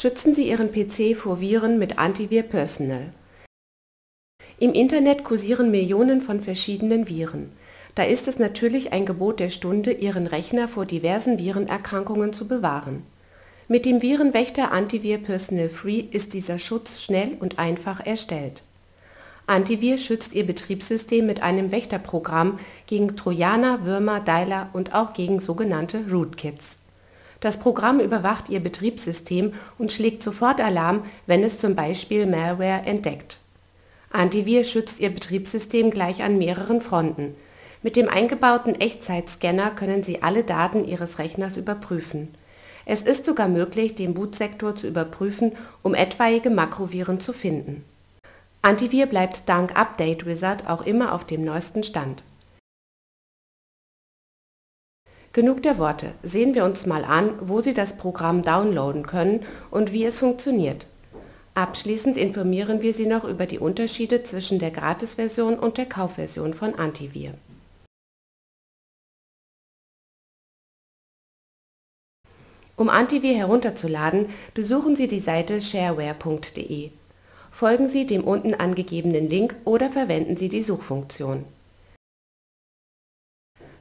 Schützen Sie Ihren PC vor Viren mit Antivir Personal. Im Internet kursieren Millionen von verschiedenen Viren. Da ist es natürlich ein Gebot der Stunde, Ihren Rechner vor diversen Virenerkrankungen zu bewahren. Mit dem Virenwächter Antivir Personal Free ist dieser Schutz schnell und einfach erstellt. Antivir schützt Ihr Betriebssystem mit einem Wächterprogramm gegen Trojaner, Würmer, Dialer und auch gegen sogenannte Rootkits. Das Programm überwacht Ihr Betriebssystem und schlägt sofort Alarm, wenn es zum Beispiel Malware entdeckt. Antivir schützt Ihr Betriebssystem gleich an mehreren Fronten. Mit dem eingebauten Echtzeitscanner können Sie alle Daten Ihres Rechners überprüfen. Es ist sogar möglich, den Bootsektor zu überprüfen, um etwaige Makroviren zu finden. Antivir bleibt dank Update Wizard auch immer auf dem neuesten Stand. Genug der Worte. Sehen wir uns mal an, wo Sie das Programm downloaden können und wie es funktioniert. Abschließend informieren wir Sie noch über die Unterschiede zwischen der Gratisversion und der Kaufversion von Antivir. Um Antivir herunterzuladen, besuchen Sie die Seite shareware.de. Folgen Sie dem unten angegebenen Link oder verwenden Sie die Suchfunktion.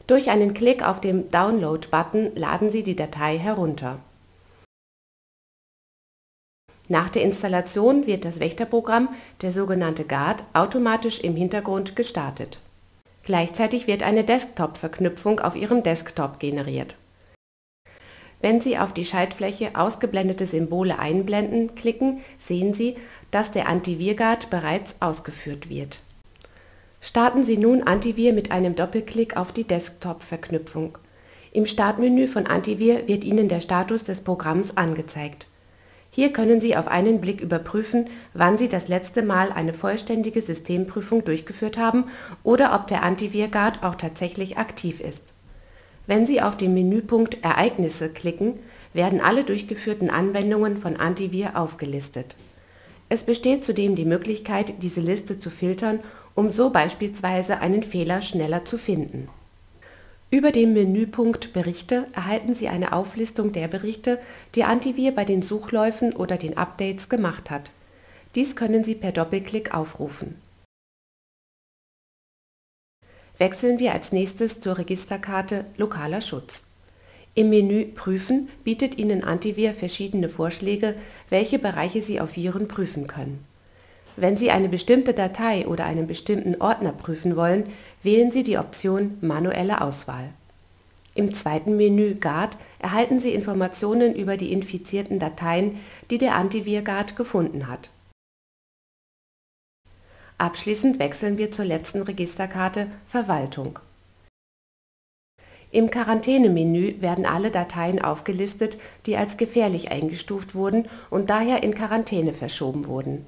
Durch einen Klick auf den Download-Button laden Sie die Datei herunter. Nach der Installation wird das Wächterprogramm, der sogenannte Guard, automatisch im Hintergrund gestartet. Gleichzeitig wird eine Desktop-Verknüpfung auf Ihrem Desktop generiert. Wenn Sie auf die Schaltfläche ausgeblendete Symbole einblenden klicken, sehen Sie, dass der Antivirguard bereits ausgeführt wird. Starten Sie nun Antivir mit einem Doppelklick auf die Desktop-Verknüpfung. Im Startmenü von Antivir wird Ihnen der Status des Programms angezeigt. Hier können Sie auf einen Blick überprüfen, wann Sie das letzte Mal eine vollständige Systemprüfung durchgeführt haben oder ob der Antivirguard auch tatsächlich aktiv ist. Wenn Sie auf den Menüpunkt Ereignisse klicken, werden alle durchgeführten Anwendungen von Antivir aufgelistet. Es besteht zudem die Möglichkeit, diese Liste zu filtern um so beispielsweise einen Fehler schneller zu finden. Über den Menüpunkt Berichte erhalten Sie eine Auflistung der Berichte, die Antivir bei den Suchläufen oder den Updates gemacht hat. Dies können Sie per Doppelklick aufrufen. Wechseln wir als nächstes zur Registerkarte Lokaler Schutz. Im Menü Prüfen bietet Ihnen Antivir verschiedene Vorschläge, welche Bereiche Sie auf Viren prüfen können. Wenn Sie eine bestimmte Datei oder einen bestimmten Ordner prüfen wollen, wählen Sie die Option Manuelle Auswahl. Im zweiten Menü Guard erhalten Sie Informationen über die infizierten Dateien, die der antivir gefunden hat. Abschließend wechseln wir zur letzten Registerkarte Verwaltung. Im Quarantänemenü werden alle Dateien aufgelistet, die als gefährlich eingestuft wurden und daher in Quarantäne verschoben wurden.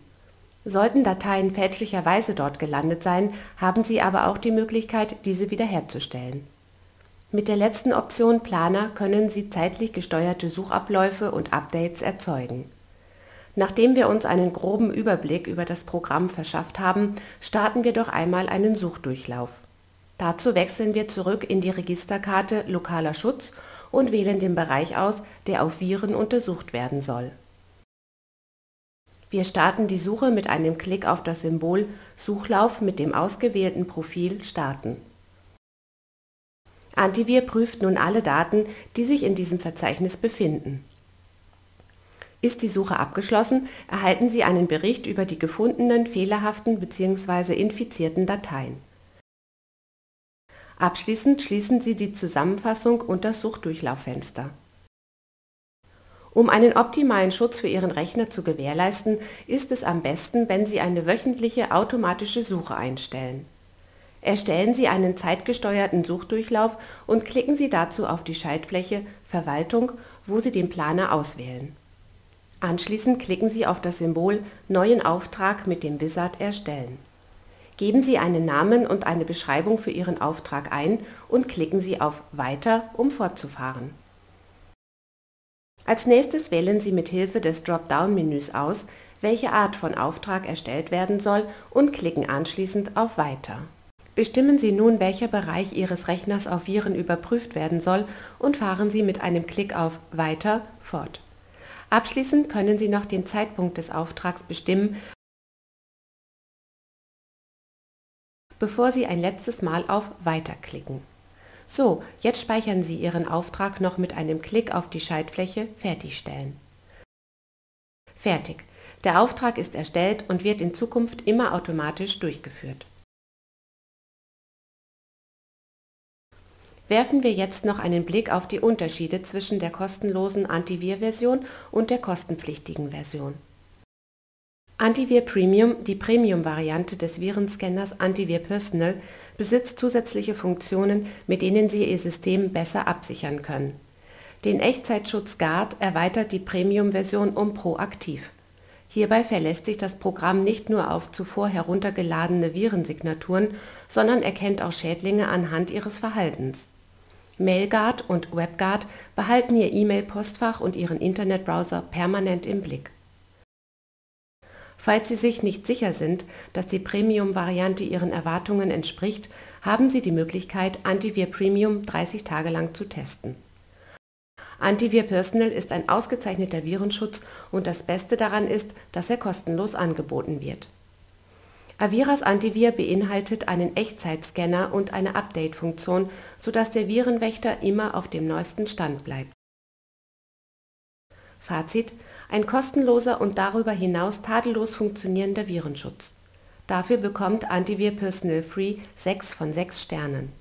Sollten Dateien fälschlicherweise dort gelandet sein, haben Sie aber auch die Möglichkeit, diese wiederherzustellen. Mit der letzten Option Planer können Sie zeitlich gesteuerte Suchabläufe und Updates erzeugen. Nachdem wir uns einen groben Überblick über das Programm verschafft haben, starten wir doch einmal einen Suchdurchlauf. Dazu wechseln wir zurück in die Registerkarte Lokaler Schutz und wählen den Bereich aus, der auf Viren untersucht werden soll. Wir starten die Suche mit einem Klick auf das Symbol Suchlauf mit dem ausgewählten Profil Starten. Antivir prüft nun alle Daten, die sich in diesem Verzeichnis befinden. Ist die Suche abgeschlossen, erhalten Sie einen Bericht über die gefundenen, fehlerhaften bzw. infizierten Dateien. Abschließend schließen Sie die Zusammenfassung und das Suchdurchlauffenster. Um einen optimalen Schutz für Ihren Rechner zu gewährleisten, ist es am besten, wenn Sie eine wöchentliche automatische Suche einstellen. Erstellen Sie einen zeitgesteuerten Suchdurchlauf und klicken Sie dazu auf die Schaltfläche Verwaltung, wo Sie den Planer auswählen. Anschließend klicken Sie auf das Symbol Neuen Auftrag mit dem Wizard erstellen. Geben Sie einen Namen und eine Beschreibung für Ihren Auftrag ein und klicken Sie auf Weiter, um fortzufahren. Als nächstes wählen Sie mit Hilfe des Dropdown-Menüs aus, welche Art von Auftrag erstellt werden soll und klicken anschließend auf Weiter. Bestimmen Sie nun, welcher Bereich Ihres Rechners auf Viren überprüft werden soll und fahren Sie mit einem Klick auf Weiter fort. Abschließend können Sie noch den Zeitpunkt des Auftrags bestimmen, bevor Sie ein letztes Mal auf Weiter klicken. So, jetzt speichern Sie Ihren Auftrag noch mit einem Klick auf die Schaltfläche Fertigstellen. Fertig. Der Auftrag ist erstellt und wird in Zukunft immer automatisch durchgeführt. Werfen wir jetzt noch einen Blick auf die Unterschiede zwischen der kostenlosen Antivir-Version und der kostenpflichtigen Version. Antivir Premium, die Premium-Variante des Virenscanners Antivir Personal, besitzt zusätzliche Funktionen, mit denen Sie Ihr System besser absichern können. Den Echtzeitschutz Guard erweitert die Premium-Version um proaktiv. Hierbei verlässt sich das Programm nicht nur auf zuvor heruntergeladene Virensignaturen, sondern erkennt auch Schädlinge anhand ihres Verhaltens. MailGuard und WebGuard behalten ihr E-Mail-Postfach und ihren Internetbrowser permanent im Blick. Falls Sie sich nicht sicher sind, dass die Premium-Variante Ihren Erwartungen entspricht, haben Sie die Möglichkeit, Antivir Premium 30 Tage lang zu testen. Antivir Personal ist ein ausgezeichneter Virenschutz und das Beste daran ist, dass er kostenlos angeboten wird. Aviras Antivir beinhaltet einen Echtzeitscanner und eine Update-Funktion, sodass der Virenwächter immer auf dem neuesten Stand bleibt. Fazit, ein kostenloser und darüber hinaus tadellos funktionierender Virenschutz. Dafür bekommt Antivir Personal Free 6 von 6 Sternen.